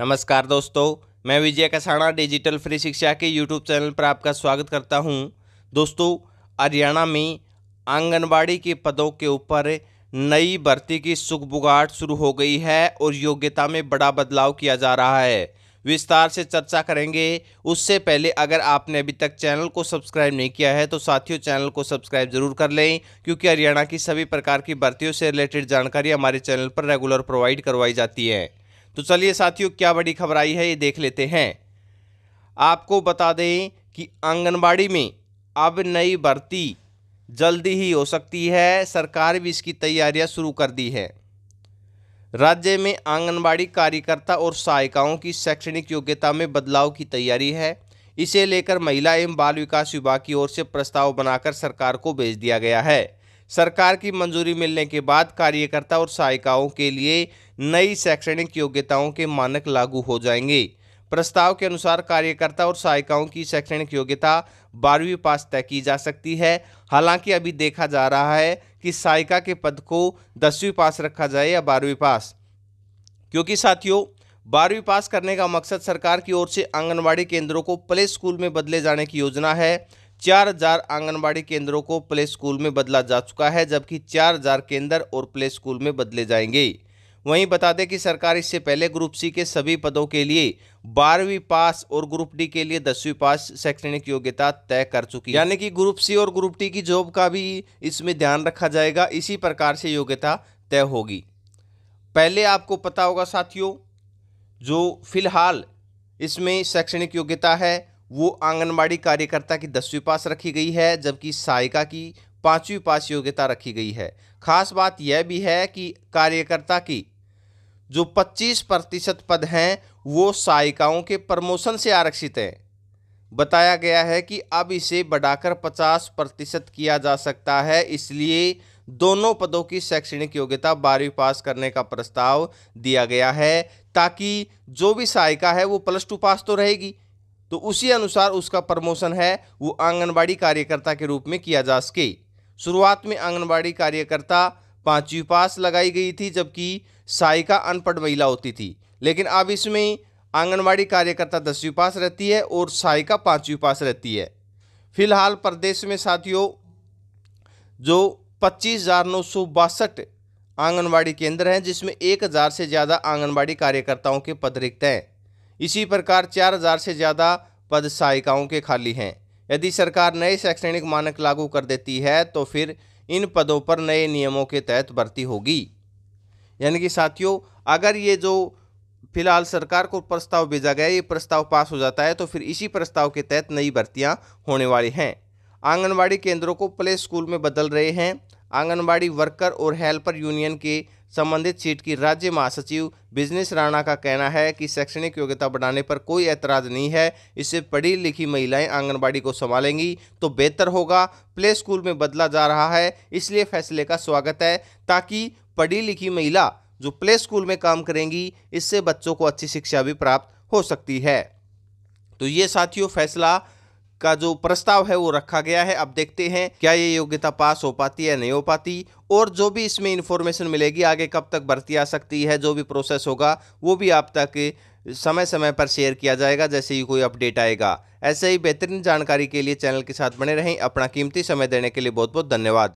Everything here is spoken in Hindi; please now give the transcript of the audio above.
नमस्कार दोस्तों मैं विजय कसाणा डिजिटल फ्री शिक्षा के यूट्यूब चैनल पर आपका स्वागत करता हूं दोस्तों हरियाणा में आंगनबाड़ी के पदों के ऊपर नई भर्ती की सुखबुगाहट शुरू हो गई है और योग्यता में बड़ा बदलाव किया जा रहा है विस्तार से चर्चा करेंगे उससे पहले अगर आपने अभी तक चैनल को सब्सक्राइब नहीं किया है तो साथियों चैनल को सब्सक्राइब जरूर कर लें क्योंकि हरियाणा की सभी प्रकार की भर्तियों से रिलेटेड जानकारी हमारे चैनल पर रेगुलर प्रोवाइड करवाई जाती है तो चलिए साथियों क्या बड़ी खबर आई है ये देख लेते हैं आपको बता दें कि आंगनबाड़ी में अब नई भर्ती जल्दी ही हो सकती है सरकार भी इसकी तैयारियां शुरू कर दी है राज्य में आंगनबाड़ी कार्यकर्ता और सहायिकाओं की शैक्षणिक योग्यता में बदलाव की तैयारी है इसे लेकर महिला एवं बाल विकास विभाग की ओर से प्रस्ताव बनाकर सरकार को भेज दिया गया है सरकार की मंजूरी मिलने के बाद कार्यकर्ता और सहायिकाओं के लिए नई शैक्षणिक योग्यताओं के मानक लागू हो जाएंगे प्रस्ताव के अनुसार कार्यकर्ता और सहायिकाओं की शैक्षणिक योग्यता बारहवीं पास तय की जा सकती है हालांकि अभी देखा जा रहा है कि सहायिका के पद को दसवीं पास रखा जाए या बारहवीं पास क्योंकि साथियों बारहवीं पास करने का मकसद सरकार की ओर से आंगनबाड़ी केंद्रों को प्ले स्कूल में बदले जाने की योजना है चार हजार आंगनबाड़ी केंद्रों को प्ले स्कूल में बदला जा चुका है जबकि चार हजार केंद्र और प्ले स्कूल में बदले जाएंगे वहीं बता दें कि सरकार इससे पहले ग्रुप सी के सभी पदों के लिए बारहवीं पास और ग्रुप डी के लिए दसवीं पास शैक्षणिक योग्यता तय कर चुकी है यानी कि ग्रुप सी और ग्रुप डी की जॉब का भी इसमें ध्यान रखा जाएगा इसी प्रकार से योग्यता तय होगी पहले आपको पता होगा साथियों जो फिलहाल इसमें शैक्षणिक योग्यता है वो आंगनबाड़ी कार्यकर्ता की दसवीं पास रखी गई है जबकि सहायिका की पाँचवीं पास योग्यता रखी गई है खास बात यह भी है कि कार्यकर्ता की जो 25 प्रतिशत पद हैं वो सहायिकाओं के प्रमोशन से आरक्षित हैं बताया गया है कि अब इसे बढ़ाकर 50 प्रतिशत किया जा सकता है इसलिए दोनों पदों की शैक्षणिक योग्यता बारहवीं पास करने का प्रस्ताव दिया गया है ताकि जो भी सहायिका है वो प्लस टू पास तो रहेगी तो उसी अनुसार उसका प्रमोशन है वो आंगनबाड़ी कार्यकर्ता के रूप में किया जा सके शुरुआत में आंगनबाड़ी कार्यकर्ता पाँचवीं पास लगाई गई थी जबकि सहायिका अनपढ़ महिला होती थी लेकिन अब इसमें आंगनबाड़ी कार्यकर्ता दसवीं पास रहती है और सहायिका पांचवी पास रहती है फिलहाल प्रदेश में साथियों जो पच्चीस हज़ार नौ सौ बासठ आंगनबाड़ी केंद्र हैं जिसमें एक हज़ार से ज़्यादा आंगनबाड़ी कार्यकर्ताओं के पद रिक्त हैं इसी प्रकार 4000 से ज़्यादा पद सहायिकाओं के खाली हैं यदि सरकार नए शैक्षणिक मानक लागू कर देती है तो फिर इन पदों पर नए नियमों के तहत भर्ती होगी यानी कि साथियों अगर ये जो फिलहाल सरकार को प्रस्ताव भेजा गया ये प्रस्ताव पास हो जाता है तो फिर इसी प्रस्ताव के तहत नई भर्तियाँ होने वाली हैं आंगनबाड़ी केंद्रों को प्ले स्कूल में बदल रहे हैं आंगनबाड़ी वर्कर और हेल्पर यूनियन के संबंधित सीट की राज्य महासचिव बिजनेस राणा का कहना है कि शैक्षणिक योग्यता बढ़ाने पर कोई एतराज़ नहीं है इससे पढ़ी लिखी महिलाएं आंगनबाड़ी को संभालेंगी तो बेहतर होगा प्ले स्कूल में बदला जा रहा है इसलिए फैसले का स्वागत है ताकि पढ़ी लिखी महिला जो प्ले स्कूल में काम करेंगी इससे बच्चों को अच्छी शिक्षा भी प्राप्त हो सकती है तो ये साथियों फैसला का जो प्रस्ताव है वो रखा गया है अब देखते हैं क्या ये योग्यता पास हो पाती है नहीं हो पाती और जो भी इसमें इंफॉर्मेशन मिलेगी आगे कब तक भर्ती आ सकती है जो भी प्रोसेस होगा वो भी आप तक समय समय पर शेयर किया जाएगा जैसे ही कोई अपडेट आएगा ऐसे ही बेहतरीन जानकारी के लिए चैनल के साथ बने रहें अपना कीमती समय देने के लिए बहुत बहुत धन्यवाद